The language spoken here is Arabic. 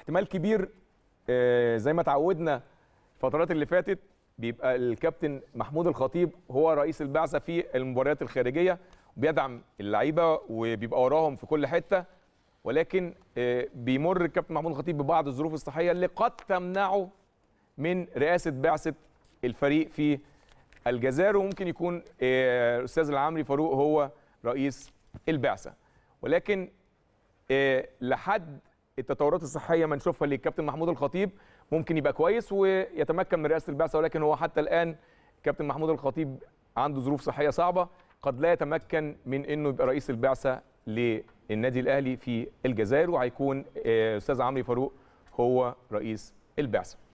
احتمال كبير آه، زي ما تعودنا الفترات اللي فاتت بيبقى الكابتن محمود الخطيب هو رئيس البعثه في المباريات الخارجيه بيدعم اللعيبه وبيبقى وراهم في كل حته ولكن آه، بيمر الكابتن محمود الخطيب ببعض الظروف الصحيه اللي قد تمنعه من رئاسه بعثه الفريق في الجزائر وممكن يكون آه، الاستاذ العامري فاروق هو رئيس البعثه ولكن لحد التطورات الصحيه ما نشوفها للكابتن محمود الخطيب ممكن يبقى كويس ويتمكن من رئاسه البعثه ولكن هو حتى الان كابتن محمود الخطيب عنده ظروف صحيه صعبه قد لا يتمكن من انه يبقى رئيس البعثه للنادي الاهلي في الجزائر وهيكون آه، استاذ عمرو فاروق هو رئيس البعثه